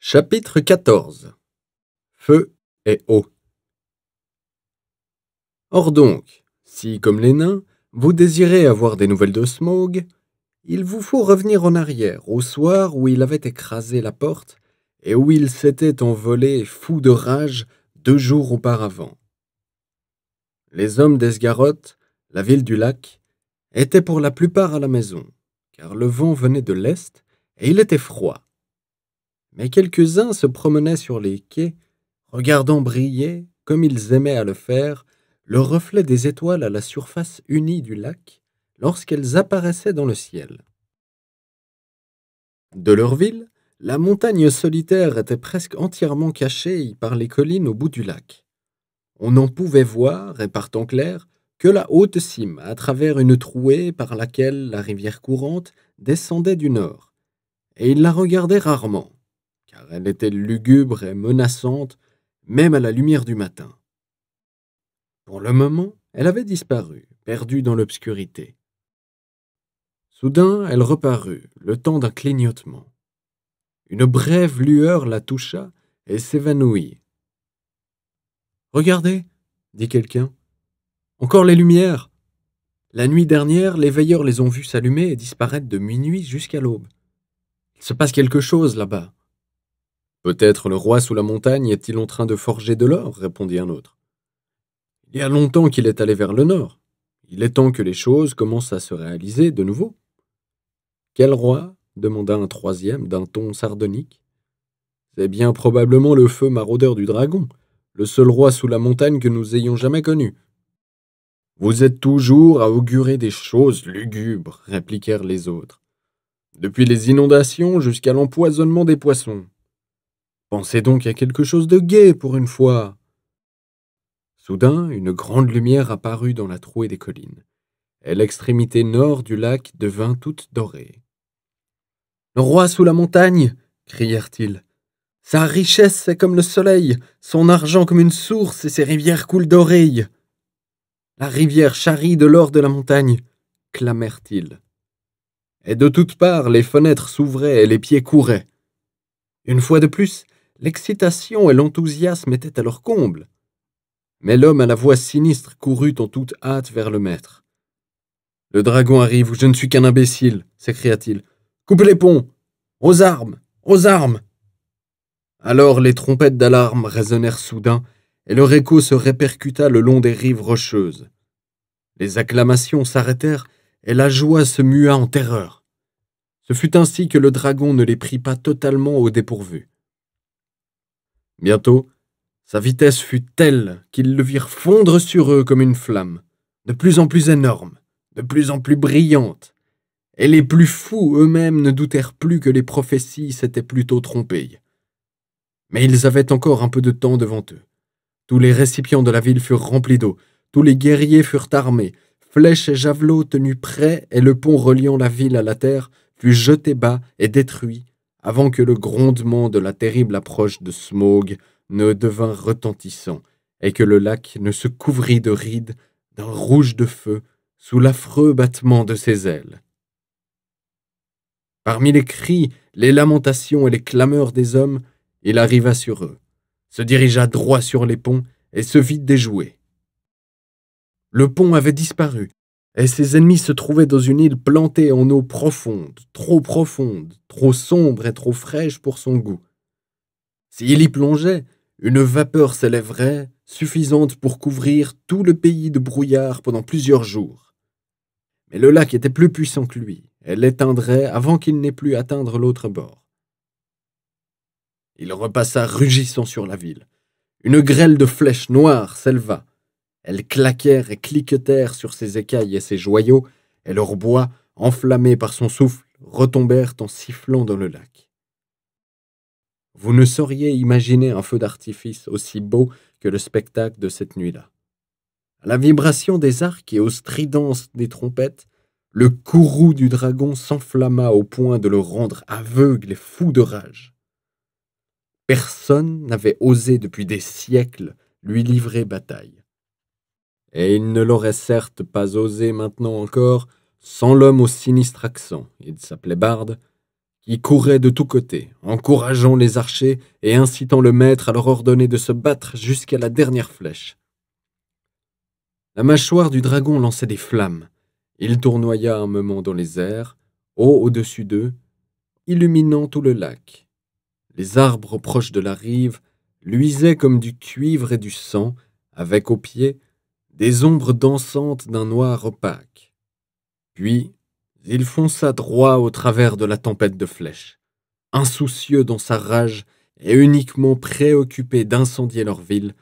Chapitre 14 Feu et eau. Or donc, si, comme les nains, vous désirez avoir des nouvelles de Smog, il vous faut revenir en arrière, au soir où il avait écrasé la porte et où il s'était envolé, fou de rage, deux jours auparavant. Les hommes d'Esgaroth, la ville du lac, étaient pour la plupart à la maison, car le vent venait de l'est et il était froid mais quelques-uns se promenaient sur les quais, regardant briller, comme ils aimaient à le faire, le reflet des étoiles à la surface unie du lac lorsqu'elles apparaissaient dans le ciel. De leur ville, la montagne solitaire était presque entièrement cachée par les collines au bout du lac. On n'en pouvait voir, et par clair, que la haute cime à travers une trouée par laquelle la rivière courante descendait du nord, et ils la regardaient rarement elle était lugubre et menaçante, même à la lumière du matin. Pour le moment, elle avait disparu, perdue dans l'obscurité. Soudain, elle reparut, le temps d'un clignotement. Une brève lueur la toucha et s'évanouit. Regardez, dit quelqu'un. Encore les lumières. La nuit dernière, les veilleurs les ont vues s'allumer et disparaître de minuit jusqu'à l'aube. Il se passe quelque chose là-bas. Peut-être le roi sous la montagne est-il en train de forger de l'or, répondit un autre. Il y a longtemps qu'il est allé vers le nord. Il est temps que les choses commencent à se réaliser de nouveau. Quel roi demanda un troisième d'un ton sardonique. C'est bien probablement le feu maraudeur du dragon, le seul roi sous la montagne que nous ayons jamais connu. Vous êtes toujours à augurer des choses lugubres, répliquèrent les autres. Depuis les inondations jusqu'à l'empoisonnement des poissons. Pensez donc à quelque chose de gai pour une fois. Soudain, une grande lumière apparut dans la trouée des collines, et l'extrémité nord du lac devint toute dorée. Le roi sous la montagne crièrent-ils. Sa richesse est comme le soleil, son argent comme une source, et ses rivières coulent d'oreilles. La rivière charrie de l'or de la montagne, clamèrent-ils. Et de toutes parts, les fenêtres s'ouvraient et les pieds couraient. Une fois de plus, L'excitation et l'enthousiasme étaient à leur comble. Mais l'homme à la voix sinistre courut en toute hâte vers le maître. Le dragon arrive, ou je ne suis qu'un imbécile, s'écria-t-il. Coupe les ponts Aux armes Aux armes Alors les trompettes d'alarme résonnèrent soudain, et leur écho se répercuta le long des rives rocheuses. Les acclamations s'arrêtèrent, et la joie se mua en terreur. Ce fut ainsi que le dragon ne les prit pas totalement au dépourvu. Bientôt, sa vitesse fut telle qu'ils le virent fondre sur eux comme une flamme, de plus en plus énorme, de plus en plus brillante, et les plus fous eux-mêmes ne doutèrent plus que les prophéties s'étaient plutôt trompées. Mais ils avaient encore un peu de temps devant eux. Tous les récipients de la ville furent remplis d'eau, tous les guerriers furent armés, flèches et javelots tenus prêts, et le pont reliant la ville à la terre fut jeté bas et détruit avant que le grondement de la terrible approche de Smaug ne devint retentissant, et que le lac ne se couvrit de rides d'un rouge de feu sous l'affreux battement de ses ailes. Parmi les cris, les lamentations et les clameurs des hommes, il arriva sur eux, se dirigea droit sur les ponts et se vit déjouer. Le pont avait disparu, et ses ennemis se trouvaient dans une île plantée en eau profonde, trop profonde, trop sombre et trop fraîche pour son goût. S'il y plongeait, une vapeur s'élèverait, suffisante pour couvrir tout le pays de brouillard pendant plusieurs jours. Mais le lac était plus puissant que lui, et l'éteindrait avant qu'il n'ait plus atteindre l'autre bord. Il repassa rugissant sur la ville. Une grêle de flèches noires s'éleva, elles claquèrent et cliquetèrent sur ses écailles et ses joyaux, et leurs bois, enflammés par son souffle, retombèrent en sifflant dans le lac. Vous ne sauriez imaginer un feu d'artifice aussi beau que le spectacle de cette nuit-là. À la vibration des arcs et aux stridences des trompettes, le courroux du dragon s'enflamma au point de le rendre aveugle et fou de rage. Personne n'avait osé depuis des siècles lui livrer bataille et il ne l'aurait certes pas osé maintenant encore, sans l'homme au sinistre accent, il s'appelait Bard, qui courait de tous côtés, encourageant les archers et incitant le maître à leur ordonner de se battre jusqu'à la dernière flèche. La mâchoire du dragon lançait des flammes. Il tournoya un moment dans les airs, haut au-dessus d'eux, illuminant tout le lac. Les arbres proches de la rive luisaient comme du cuivre et du sang, avec aux pieds des ombres dansantes d'un noir opaque. Puis, il fonça droit au travers de la tempête de flèches, insoucieux dans sa rage et uniquement préoccupé d'incendier leur ville,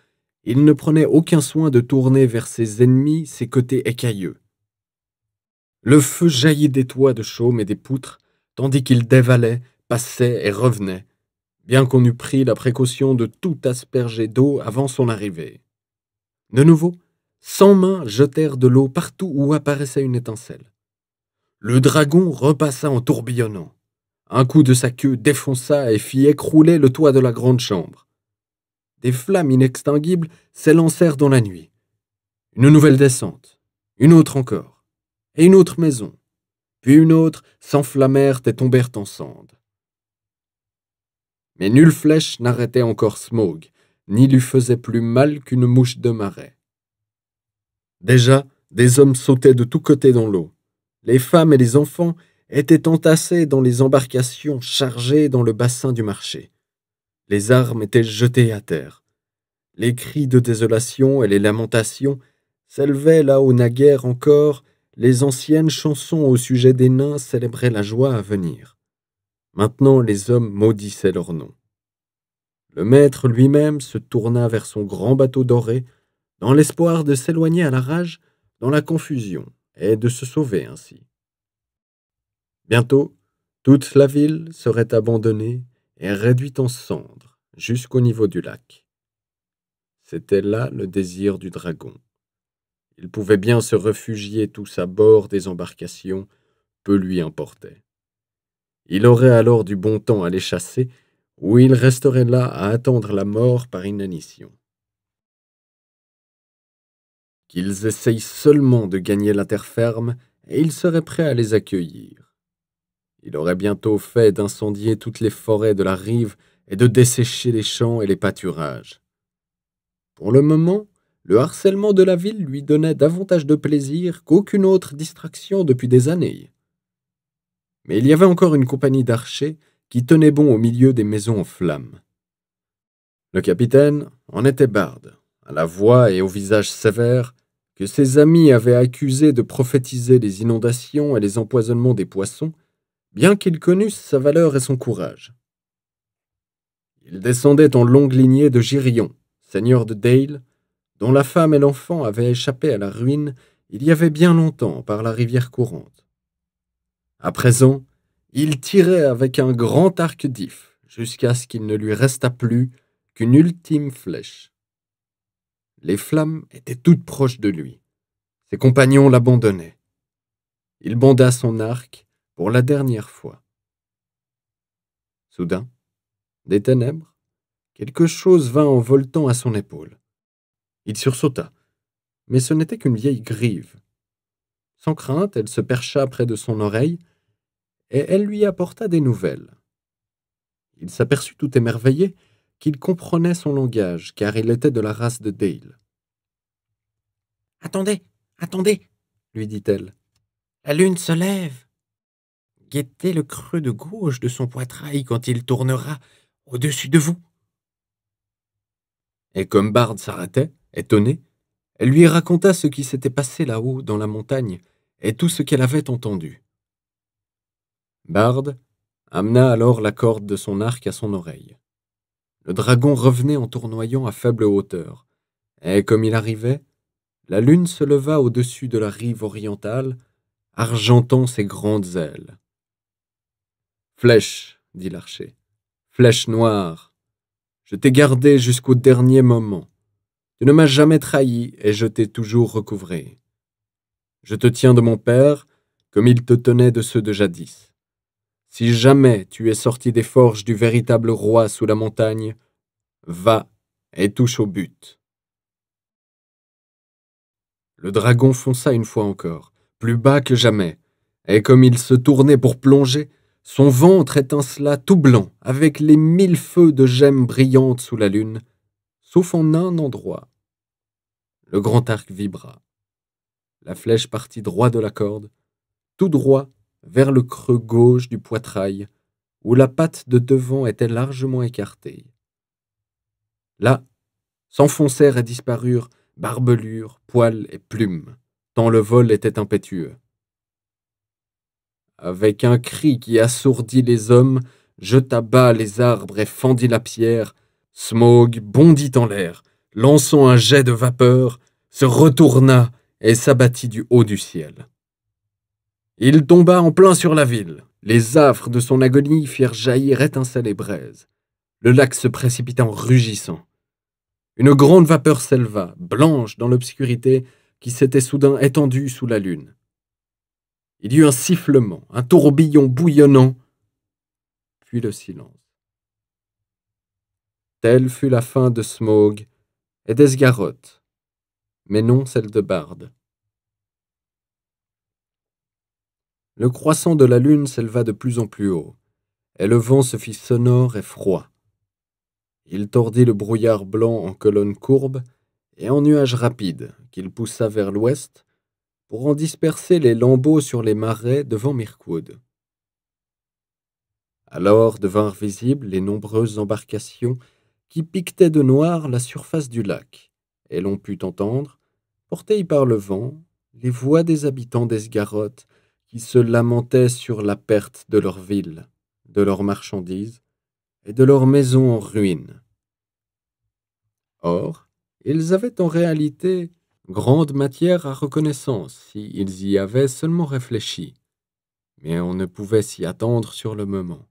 il ne prenait aucun soin de tourner vers ses ennemis ses côtés écailleux. Le feu jaillit des toits de chaume et des poutres, tandis qu'il dévalait, passait et revenait, bien qu'on eût pris la précaution de tout asperger d'eau avant son arrivée. De nouveau, Cent mains jetèrent de l'eau partout où apparaissait une étincelle. Le dragon repassa en tourbillonnant. Un coup de sa queue défonça et fit écrouler le toit de la grande chambre. Des flammes inextinguibles s'élancèrent dans la nuit. Une nouvelle descente, une autre encore, et une autre maison, puis une autre s'enflammèrent et tombèrent en cendres. Mais nulle flèche n'arrêtait encore Smog, ni lui faisait plus mal qu'une mouche de marais. Déjà, des hommes sautaient de tous côtés dans l'eau. Les femmes et les enfants étaient entassés dans les embarcations chargées dans le bassin du marché. Les armes étaient jetées à terre. Les cris de désolation et les lamentations s'élevaient là où naguère encore les anciennes chansons au sujet des nains célébraient la joie à venir. Maintenant les hommes maudissaient leur nom. Le maître lui-même se tourna vers son grand bateau doré dans l'espoir de s'éloigner à la rage, dans la confusion, et de se sauver ainsi. Bientôt, toute la ville serait abandonnée et réduite en cendres jusqu'au niveau du lac. C'était là le désir du dragon. Il pouvait bien se réfugier tous à bord des embarcations, peu lui importait. Il aurait alors du bon temps à les chasser, ou il resterait là à attendre la mort par inanition qu'ils essayent seulement de gagner la terre ferme et ils seraient prêts à les accueillir. Il aurait bientôt fait d'incendier toutes les forêts de la rive et de dessécher les champs et les pâturages. Pour le moment, le harcèlement de la ville lui donnait davantage de plaisir qu'aucune autre distraction depuis des années. Mais il y avait encore une compagnie d'archers qui tenait bon au milieu des maisons en flammes. Le capitaine en était barde à la voix et au visage sévère, que ses amis avaient accusé de prophétiser les inondations et les empoisonnements des poissons, bien qu'ils connussent sa valeur et son courage. Il descendait en longue lignée de Girion, seigneur de Dale, dont la femme et l'enfant avaient échappé à la ruine il y avait bien longtemps par la rivière courante. À présent, il tirait avec un grand arc d'if jusqu'à ce qu'il ne lui restât plus qu'une ultime flèche. Les flammes étaient toutes proches de lui. Ses compagnons l'abandonnaient. Il banda son arc pour la dernière fois. Soudain, des ténèbres, quelque chose vint en voltant à son épaule. Il sursauta, mais ce n'était qu'une vieille grive. Sans crainte, elle se percha près de son oreille, et elle lui apporta des nouvelles. Il s'aperçut tout émerveillé qu'il comprenait son langage, car il était de la race de Dale. Attendez, attendez, lui dit-elle. La lune se lève. Guettez le creux de gauche de son poitrail quand il tournera au-dessus de vous. Et comme Bard s'arrêtait, étonné, elle lui raconta ce qui s'était passé là-haut dans la montagne et tout ce qu'elle avait entendu. Bard amena alors la corde de son arc à son oreille le dragon revenait en tournoyant à faible hauteur, et comme il arrivait, la lune se leva au-dessus de la rive orientale, argentant ses grandes ailes. Flèche, dit l'archer, flèche noire, je t'ai gardé jusqu'au dernier moment. Tu ne m'as jamais trahi et je t'ai toujours recouvré. Je te tiens de mon père comme il te tenait de ceux de jadis. Si jamais tu es sorti des forges du véritable roi sous la montagne, va et touche au but. Le dragon fonça une fois encore, plus bas que jamais, et comme il se tournait pour plonger, son ventre étincela tout blanc, avec les mille feux de gemmes brillantes sous la lune, sauf en un endroit. Le grand arc vibra. La flèche partit droit de la corde, tout droit vers le creux gauche du poitrail, où la patte de devant était largement écartée. Là, s'enfoncèrent et disparurent barbelures, poils et plumes, tant le vol était impétueux. Avec un cri qui assourdit les hommes, jeta bas les arbres et fendit la pierre, Smog bondit en l'air, lançant un jet de vapeur, se retourna et s'abattit du haut du ciel. Il tomba en plein sur la ville. Les affres de son agonie firent jaillir étincelles et braises. Le lac se précipita en rugissant. Une grande vapeur s'éleva, blanche dans l'obscurité, qui s'était soudain étendue sous la lune. Il y eut un sifflement, un tourbillon bouillonnant, puis le silence. Telle fut la fin de Smaug et d'Esgaroth, mais non celle de Bard. Le croissant de la lune s'éleva de plus en plus haut, et le vent se fit sonore et froid. Il tordit le brouillard blanc en colonnes courbes et en nuages rapides qu'il poussa vers l'ouest pour en disperser les lambeaux sur les marais devant Mirkwood. Alors devinrent visibles les nombreuses embarcations qui piquetaient de noir la surface du lac, et l'on put entendre, portées par le vent, les voix des habitants d'Esgarotte qui se lamentaient sur la perte de leur ville, de leurs marchandises et de leurs maisons en ruine. Or, ils avaient en réalité grande matière à reconnaissance s'ils y avaient seulement réfléchi, mais on ne pouvait s'y attendre sur le moment.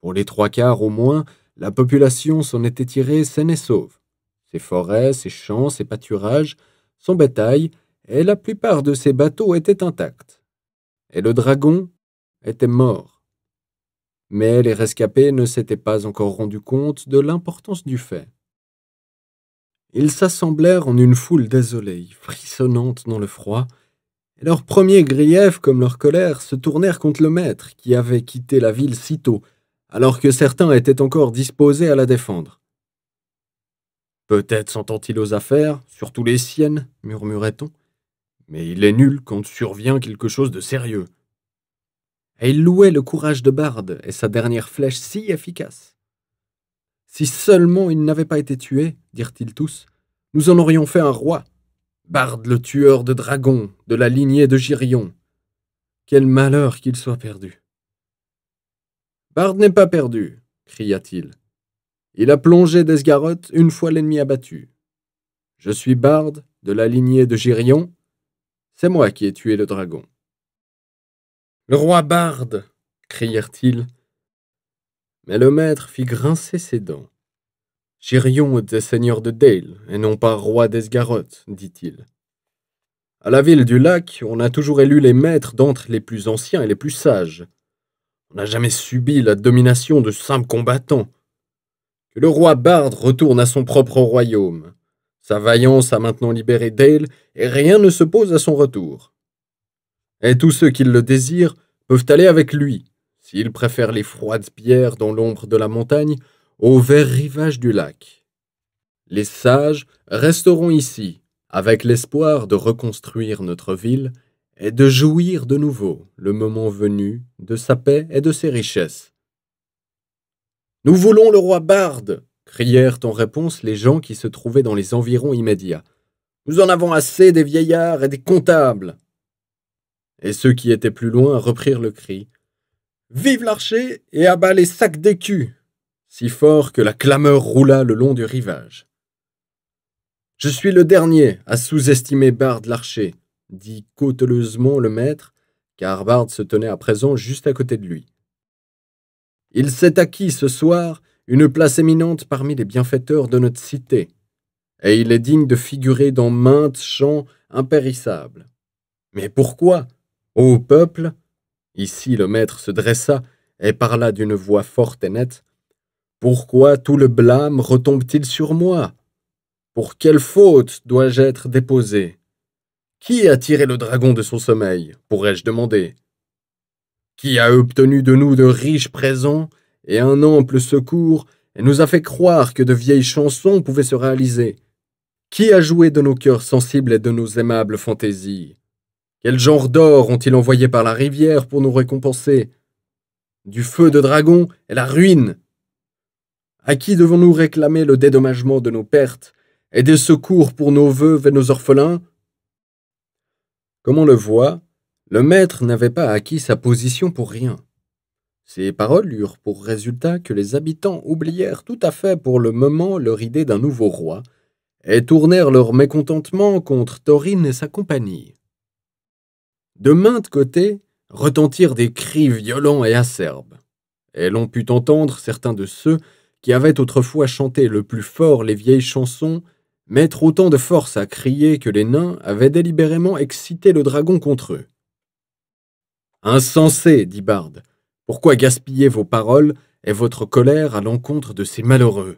Pour les trois quarts au moins, la population s'en était tirée saine et sauve. Ses forêts, ses champs, ses pâturages, son bétail, et la plupart de ses bateaux étaient intacts et le dragon était mort. Mais les rescapés ne s'étaient pas encore rendus compte de l'importance du fait. Ils s'assemblèrent en une foule désolée, frissonnante dans le froid, et leurs premiers griefs comme leur colère se tournèrent contre le maître qui avait quitté la ville si tôt, alors que certains étaient encore disposés à la défendre. Peut-être s'entend-il aux affaires, surtout les siennes, murmurait-on mais il est nul quand survient quelque chose de sérieux. Et il louait le courage de Bard et sa dernière flèche si efficace. Si seulement il n'avait pas été tué, dirent-ils tous, nous en aurions fait un roi. Bard le tueur de dragons, de la lignée de Girion. Quel malheur qu'il soit perdu. Bard n'est pas perdu, cria-t-il. Il a plongé d'Esgaroth une fois l'ennemi abattu. Je suis Bard, de la lignée de Girion, c'est moi qui ai tué le dragon. Le roi barde crièrent-ils. Mais le maître fit grincer ses dents. Chirion des seigneurs de Dale, et non pas roi d'Esgaroth, dit-il. À la ville du lac, on a toujours élu les maîtres d'entre les plus anciens et les plus sages. On n'a jamais subi la domination de simples combattants. Que le roi Bard retourne à son propre royaume. Sa vaillance a maintenant libéré Dale et rien ne s'oppose à son retour. Et tous ceux qui le désirent peuvent aller avec lui, s'ils préfèrent les froides pierres dans l'ombre de la montagne, au vert rivage du lac. Les sages resteront ici, avec l'espoir de reconstruire notre ville et de jouir de nouveau, le moment venu, de sa paix et de ses richesses. Nous voulons le roi Barde crièrent en réponse les gens qui se trouvaient dans les environs immédiats. Nous en avons assez des vieillards et des comptables. Et ceux qui étaient plus loin reprirent le cri. Vive l'archer et abat les sacs d'écus si fort que la clameur roula le long du rivage. Je suis le dernier à sous-estimer Bard l'archer, dit cauteleusement le maître, car Bard se tenait à présent juste à côté de lui. Il s'est acquis ce soir une place éminente parmi les bienfaiteurs de notre cité, et il est digne de figurer dans maintes champs impérissables. Mais pourquoi, ô peuple Ici le maître se dressa et parla d'une voix forte et nette. Pourquoi tout le blâme retombe-t-il sur moi Pour quelle faute dois-je être déposé Qui a tiré le dragon de son sommeil pourrais-je demander Qui a obtenu de nous de riches présents et un ample secours, elle nous a fait croire que de vieilles chansons pouvaient se réaliser. Qui a joué de nos cœurs sensibles et de nos aimables fantaisies Quel genre d'or ont-ils envoyé par la rivière pour nous récompenser Du feu de dragon et la ruine À qui devons-nous réclamer le dédommagement de nos pertes et des secours pour nos veuves et nos orphelins Comme on le voit, le maître n'avait pas acquis sa position pour rien. Ces paroles eurent pour résultat que les habitants oublièrent tout à fait pour le moment leur idée d'un nouveau roi, et tournèrent leur mécontentement contre Thorin et sa compagnie. De maintes côtés retentirent des cris violents et acerbes, et l'on put entendre certains de ceux qui avaient autrefois chanté le plus fort les vieilles chansons mettre autant de force à crier que les nains avaient délibérément excité le dragon contre eux. Insensé, dit Bard. Pourquoi gaspiller vos paroles et votre colère à l'encontre de ces malheureux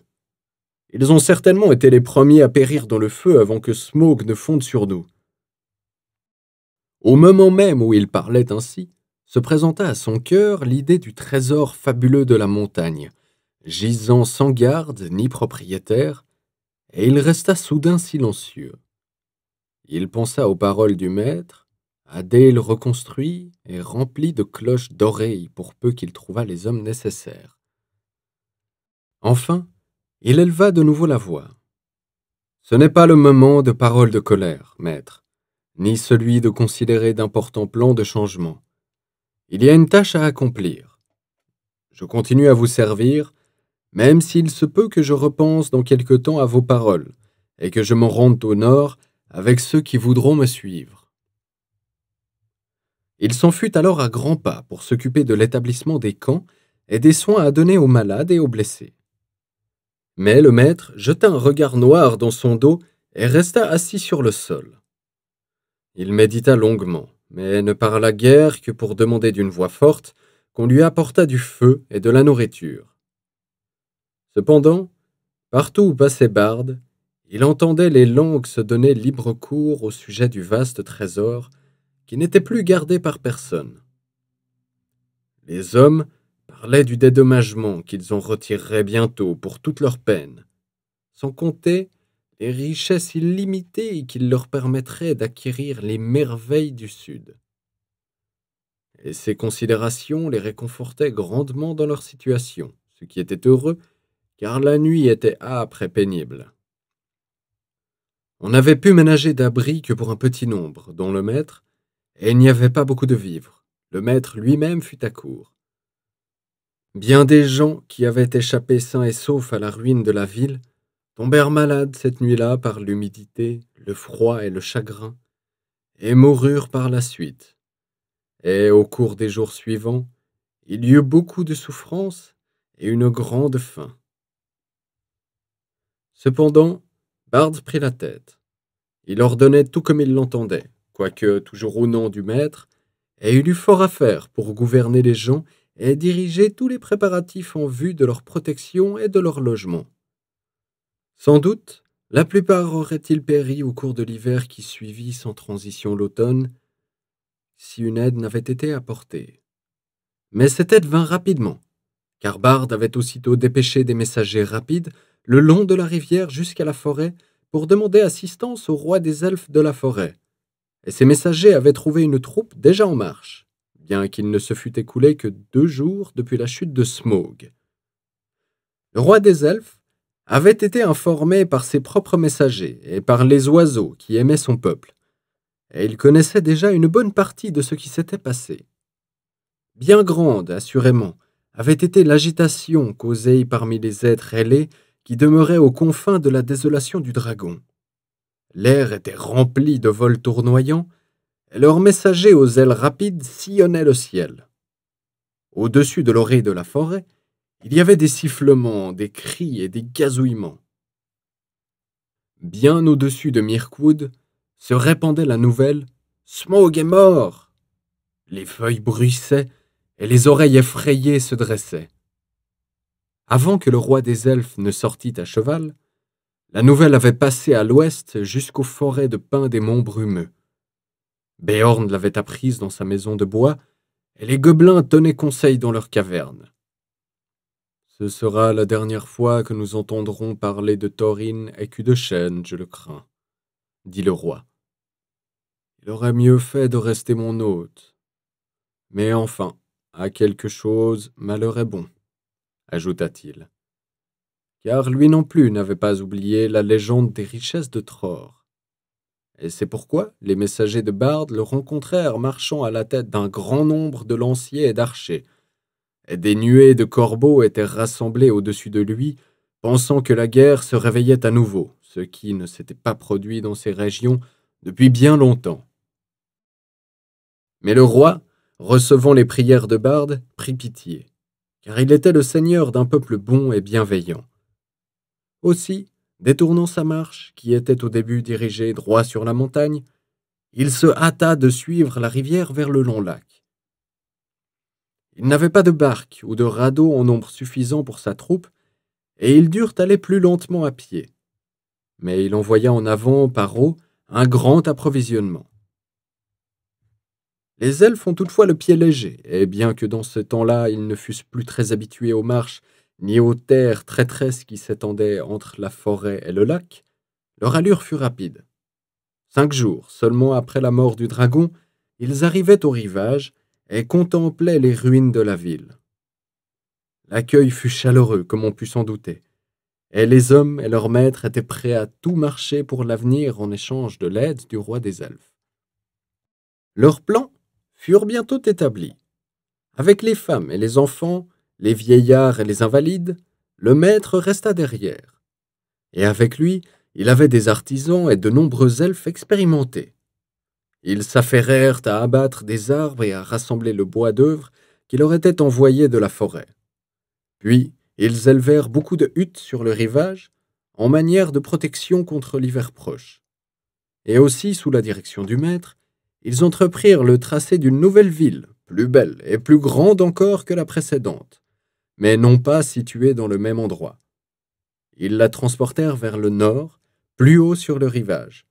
Ils ont certainement été les premiers à périr dans le feu avant que Smog ne fonde sur nous. Au moment même où il parlait ainsi, se présenta à son cœur l'idée du trésor fabuleux de la montagne, gisant sans garde ni propriétaire, et il resta soudain silencieux. Il pensa aux paroles du maître, Adèle reconstruit et rempli de cloches d'oreilles pour peu qu'il trouvât les hommes nécessaires. Enfin, il éleva de nouveau la voix. Ce n'est pas le moment de paroles de colère, maître, ni celui de considérer d'importants plans de changement. Il y a une tâche à accomplir. Je continue à vous servir, même s'il se peut que je repense dans quelque temps à vos paroles, et que je m'en rende au nord avec ceux qui voudront me suivre. Il fut alors à grands pas pour s'occuper de l'établissement des camps et des soins à donner aux malades et aux blessés. Mais le maître jeta un regard noir dans son dos et resta assis sur le sol. Il médita longuement, mais ne parla guère que pour demander d'une voix forte qu'on lui apportât du feu et de la nourriture. Cependant, partout où passait Barde, il entendait les langues se donner libre cours au sujet du vaste trésor qui n'était plus gardés par personne. Les hommes parlaient du dédommagement qu'ils en retireraient bientôt pour toute leur peine, sans compter les richesses illimitées qu'il leur permettrait d'acquérir les merveilles du Sud. Et ces considérations les réconfortaient grandement dans leur situation, ce qui était heureux, car la nuit était âpre et pénible. On n'avait pu ménager d'abri que pour un petit nombre, dont le maître, et il n'y avait pas beaucoup de vivres. Le maître lui-même fut à court. Bien des gens qui avaient échappé sains et saufs à la ruine de la ville tombèrent malades cette nuit-là par l'humidité, le froid et le chagrin, et moururent par la suite. Et au cours des jours suivants, il y eut beaucoup de souffrances et une grande faim. Cependant, Bard prit la tête. Il ordonnait tout comme il l'entendait quoique toujours au nom du maître, et il eut fort à faire pour gouverner les gens et diriger tous les préparatifs en vue de leur protection et de leur logement. Sans doute, la plupart auraient-ils péri au cours de l'hiver qui suivit sans transition l'automne, si une aide n'avait été apportée. Mais cette aide vint rapidement, car Bard avait aussitôt dépêché des messagers rapides le long de la rivière jusqu'à la forêt pour demander assistance au roi des elfes de la forêt, et ses messagers avaient trouvé une troupe déjà en marche, bien qu'il ne se fût écoulé que deux jours depuis la chute de Smog. Le roi des elfes avait été informé par ses propres messagers et par les oiseaux qui aimaient son peuple, et il connaissait déjà une bonne partie de ce qui s'était passé. Bien grande, assurément, avait été l'agitation causée parmi les êtres ailés qui demeuraient aux confins de la désolation du dragon. L'air était rempli de vols tournoyants, et leurs messagers aux ailes rapides sillonnaient le ciel. Au-dessus de l'oreille de la forêt, il y avait des sifflements, des cris et des gazouillements. Bien au-dessus de Mirkwood se répandait la nouvelle Smog est mort Les feuilles bruissaient et les oreilles effrayées se dressaient. Avant que le roi des elfes ne sortît à cheval, la nouvelle avait passé à l'ouest jusqu'aux forêts de pins des monts brumeux. Béorn l'avait apprise dans sa maison de bois, et les gobelins tenaient conseil dans leur caverne. Ce sera la dernière fois que nous entendrons parler de Taurine et de chêne, je le crains, dit le roi. Il aurait mieux fait de rester mon hôte. Mais enfin, à quelque chose, malheur est bon, ajouta-t-il car lui non plus n'avait pas oublié la légende des richesses de Tror. Et c'est pourquoi les messagers de Bard le rencontrèrent marchant à la tête d'un grand nombre de lanciers et d'archers. Et des nuées de corbeaux étaient rassemblées au-dessus de lui, pensant que la guerre se réveillait à nouveau, ce qui ne s'était pas produit dans ces régions depuis bien longtemps. Mais le roi, recevant les prières de Bard, prit pitié, car il était le seigneur d'un peuple bon et bienveillant. Aussi, détournant sa marche, qui était au début dirigée droit sur la montagne, il se hâta de suivre la rivière vers le long lac. Il n'avait pas de barque ou de radeau en nombre suffisant pour sa troupe, et ils durent aller plus lentement à pied. Mais il envoya en avant par eau un grand approvisionnement. Les elfes ont toutefois le pied léger, et bien que dans ce temps-là ils ne fussent plus très habitués aux marches ni aux terres traîtresses qui s'étendaient entre la forêt et le lac, leur allure fut rapide. Cinq jours seulement après la mort du dragon, ils arrivaient au rivage et contemplaient les ruines de la ville. L'accueil fut chaleureux, comme on put s'en douter, et les hommes et leurs maîtres étaient prêts à tout marcher pour l'avenir en échange de l'aide du roi des elfes. Leurs plans furent bientôt établis. Avec les femmes et les enfants, les vieillards et les invalides, le maître resta derrière. Et avec lui, il avait des artisans et de nombreux elfes expérimentés. Ils s'affairèrent à abattre des arbres et à rassembler le bois d'œuvre qui leur était envoyé de la forêt. Puis, ils élevèrent beaucoup de huttes sur le rivage, en manière de protection contre l'hiver proche. Et aussi, sous la direction du maître, ils entreprirent le tracé d'une nouvelle ville, plus belle et plus grande encore que la précédente mais non pas située dans le même endroit. Ils la transportèrent vers le nord, plus haut sur le rivage,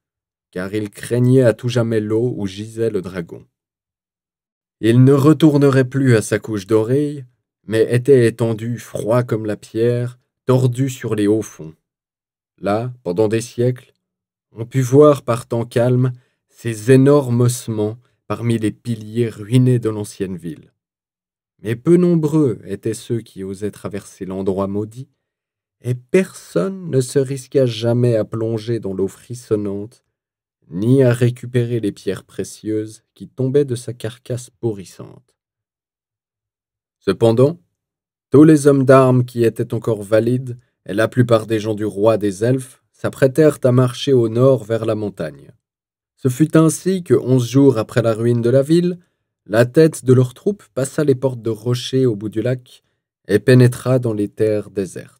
car ils craignaient à tout jamais l'eau où gisait le dragon. Il ne retournerait plus à sa couche d'oreille, mais était étendu, froid comme la pierre, tordu sur les hauts fonds. Là, pendant des siècles, on put voir par temps calme ces énormes ossements parmi les piliers ruinés de l'ancienne ville mais peu nombreux étaient ceux qui osaient traverser l'endroit maudit, et personne ne se risqua jamais à plonger dans l'eau frissonnante, ni à récupérer les pierres précieuses qui tombaient de sa carcasse pourrissante. Cependant, tous les hommes d'armes qui étaient encore valides, et la plupart des gens du roi des elfes, s'apprêtèrent à marcher au nord vers la montagne. Ce fut ainsi que, onze jours après la ruine de la ville, la tête de leur troupe passa les portes de rochers au bout du lac et pénétra dans les terres désertes.